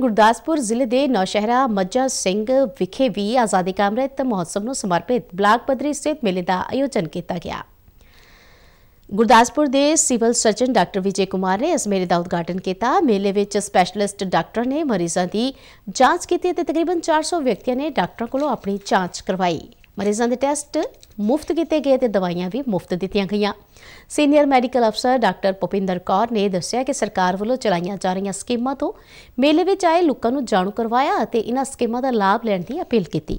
ਗੁਰਦਾਸਪੁਰ ਜ਼ਿਲ੍ਹੇ ਦੇ ਨੌਸ਼ਹਿਰਾ ਮੱਜਾ ਸਿੰਘ ਵਿਖੇ ਵੀ ਆਜ਼ਾਦੀ ਕਾ ਅੰਮ੍ਰਿਤ ਮਹੋਤਸਵ ਨੂੰ ਸਮਰਪਿਤ ਬਲਾਕ ਪੱਧਰੀ ਸਥਿਤ ਮੇਲੇ ਦਾ ਆਯੋਜਨ ਕੀਤਾ ਗਿਆ। ਗੁਰਦਾਸਪੁਰ ਦੇ civil surgeon doctor Vijay Kumar ਨੇ ਇਸ ਮੇਲੇ ਦਾ ਉਦਘਾਟਨ ਕੀਤਾ। ਮੇਲੇ ਵਿੱਚ ਸਪੈਸ਼ਲਿਸਟ ਡਾਕਟਰ ਨੇ ਮਰੀਜ਼ਾਂ ਦੀ ਜਾਂਚ ਕੀਤੀ ਅਤੇ ਤਕਰੀਬਨ 400 ਵਿਅਕਤੀਆਂ ਨੇ ਡਾਕਟਰਾਂ ਕੋਲੋਂ ਆਪਣੀ ਜਾਂਚ ਕਰਵਾਈ। ਮਰੀਜ਼ਾਂ ਦੇ ਟੈਸਟ ਮੁਫਤ ਕੀਤੇ ਗਏ ਤੇ ਦਵਾਈਆਂ ਵੀ ਮੁਫਤ ਦਿੱਤੀਆਂ ਗਈਆਂ ਸੀਨੀਅਰ ਮੈਡੀਕਲ ਅਫਸਰ ਡਾਕਟਰ ਭੁਪਿੰਦਰ ਕੌਰ ਨੇ ਦੱਸਿਆ ਕਿ ਸਰਕਾਰ ਵੱਲੋਂ ਚਲਾਈਆਂ ਜਾ ਰਹੀਆਂ ਸਕੀਮਾਂ ਤੋਂ ਮੇਲੇ ਵਿੱਚ ਆਏ ਲੋਕਾਂ ਨੂੰ ਜਾਣੂ ਕਰਵਾਇਆ ਅਤੇ ਇਹਨਾਂ ਸਕੀਮਾਂ ਦਾ ਲਾਭ ਲੈਣ ਦੀ ਅਪੀਲ ਕੀਤੀ